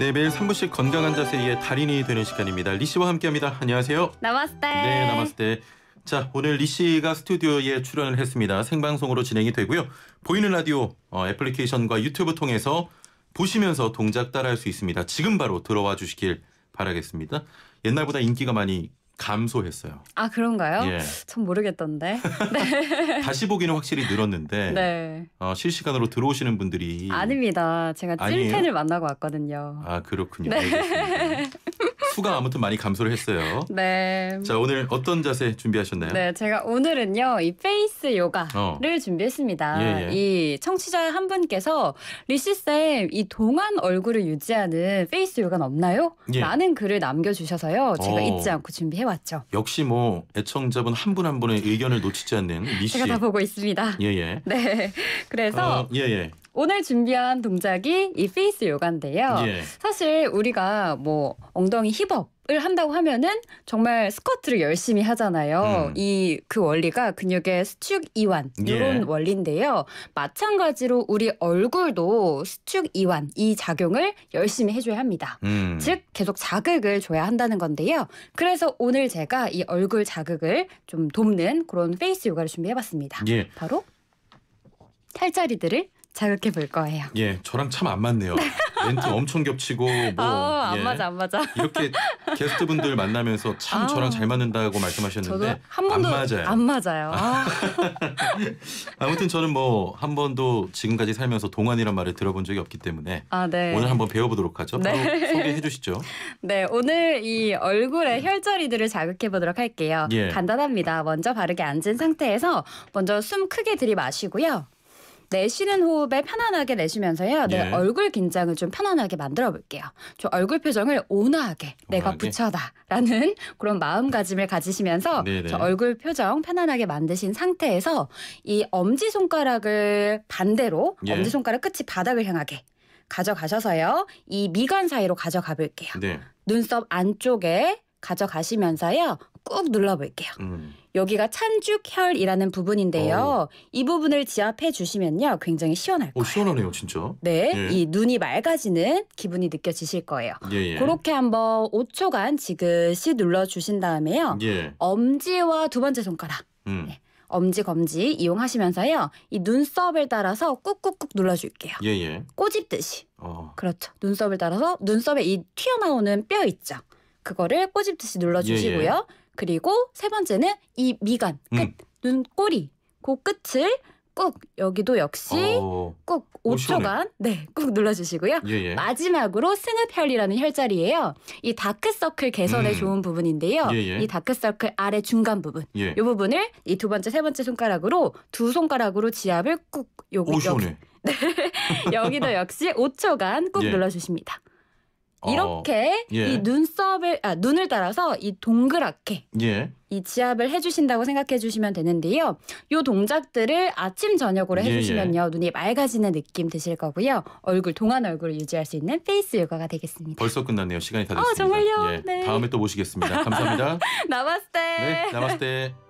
네, 매일 3분씩 건강한 자세의 달인이 되는 시간입니다. 리 씨와 함께합니다. 안녕하세요. 나마스테. 네, 나마스테. 자, 오늘 리 씨가 스튜디오에 출연을 했습니다. 생방송으로 진행이 되고요. 보이는 라디오 어, 애플리케이션과 유튜브 통해서 보시면서 동작 따라할 수 있습니다. 지금 바로 들어와 주시길 바라겠습니다. 옛날보다 인기가 많이 감소했어요. 아 그런가요? 예. 전 모르겠던데. 네. 다시 보기는 확실히 늘었는데 네. 어, 실시간으로 들어오시는 분들이 아닙니다. 제가 찐팬을 아니에요? 만나고 왔거든요. 아 그렇군요. 네. 알겠습니다. 수가 아무튼 많이 감소를 했어요. 네. 자 오늘 어떤 자세 준비하셨나요? 네, 제가 오늘은요 이 페이스 요가를 어. 준비했습니다. 예, 예. 이 청취자 한 분께서 리시 쌤이 동안 얼굴을 유지하는 페이스 요가는 없나요? 예. 라는 글을 남겨주셔서요 제가 오. 어. 잊지 않고 준비해 왔죠. 역시 뭐 애청자분 한 분한 한 분의 의견을 놓치지 않는 미 씨. 제가 다 보고 있습니다. 예예. 예. 네. 그래서 어, 예예. 예. 오늘 준비한 동작이 이 페이스 요가인데요. 예. 사실 우리가 뭐 엉덩이 힙업 을 한다고 하면은 정말 스쿼트를 열심히 하잖아요. 음. 이그 원리가 근육의 수축 이완 이런 예. 원리인데요. 마찬가지로 우리 얼굴도 수축 이완 이 작용을 열심히 해줘야 합니다. 음. 즉 계속 자극을 줘야 한다는 건데요. 그래서 오늘 제가 이 얼굴 자극을 좀 돕는 그런 페이스 요가를 준비해봤습니다. 예. 바로 탈자리들을 자극해 볼 거예요. 예, 저랑 참 안 맞네요. 멘트 엄청 겹치고 뭐안 아, 예, 맞아 안 맞아. 이렇게 게스트분들 만나면서 참 아우. 저랑 잘 맞는다고 말씀하셨는데 한 번도 안 맞아요. 안 맞아요. 아, 무튼 저는 뭐 한 번도 지금까지 살면서 동안이란 말을 들어본 적이 없기 때문에 아, 네. 오늘 한번 배워보도록 하죠. 네. 소개해 주시죠. 네, 오늘 이 얼굴의 혈자리들을 자극해 보도록 할게요. 예. 간단합니다. 먼저 바르게 앉은 상태에서 먼저 숨 크게 들이마시고요. 내쉬는 호흡에 편안하게 내쉬면서요. 내 예. 얼굴 긴장을 좀 편안하게 만들어 볼게요. 저 얼굴 표정을 온화하게 내가 온화 부처다라는 그런 마음가짐을 가지시면서 네네. 저 얼굴 표정 편안하게 만드신 상태에서 이 엄지 손가락을 반대로 예. 엄지 손가락 끝이 바닥을 향하게 가져가셔서요. 이 미간 사이로 가져가 볼게요. 네. 눈썹 안쪽에 가져가시면서요. 꾹 눌러 볼게요. 음. 여기가 찬죽혈이라는 부분인데요. 이 부분을 지압해 주시면요. 굉장히 시원할 거예요. 시원하네요, 진짜. 네, 예. 이 눈이 맑아지는 기분이 느껴지실 거예요. 예, 예. 그렇게 한번 5초간 지그시 눌러 주신 다음에요. 예. 엄지와 두 번째 손가락. 음. 네, 엄지 검지 이용하시면서요. 이 눈썹을 따라서 꾹꾹꾹 눌러줄게요. 예, 예. 꼬집듯이. 어. 그렇죠. 눈썹을 따라서 눈썹에 이 튀어나오는 뼈 있죠. 그거를 꼬집듯이 눌러주시고요. 예, 예. 그리고 세 번째는 이 미간 음. 끝 음. 눈꼬리 그 끝을 꾹 여기도 역시 어. 꾹 5초간 네꾹 눌러주시고요. 예예. 예. 마지막으로 승읍혈이라는 혈자리예요. 이 다크서클 개선에 음. 좋은 부분인데요. 예예. 예. 이 다크서클 아래 중간 부분 예. 이 부분을 이 두 번째 세 번째 손가락으로 두 손가락으로 지압을 꾹 여기 여기 네 여기도 역시 5초간 꾹 예. 눌러주십니다. 어, 이렇게 어, 예. 이 눈썹을 아, 눈을 따라서 이 동그랗게 예. 이 지압을 해주신다고 생각해 주시면 되는데요. 요 동작들을 아침 저녁으로 예, 해주시면요 예, 눈이 맑아지는 느낌 드실 거고요. 얼굴 동안 얼굴을 유지할 수 있는 페이스 요가가 되겠습니다. 벌써 끝났네요. 시간이 다 됐습니다. 어, 정말요? 예. 네. 다음에 또 모시겠습니다. 감사합니다. 나마스테. 네, 나마스테.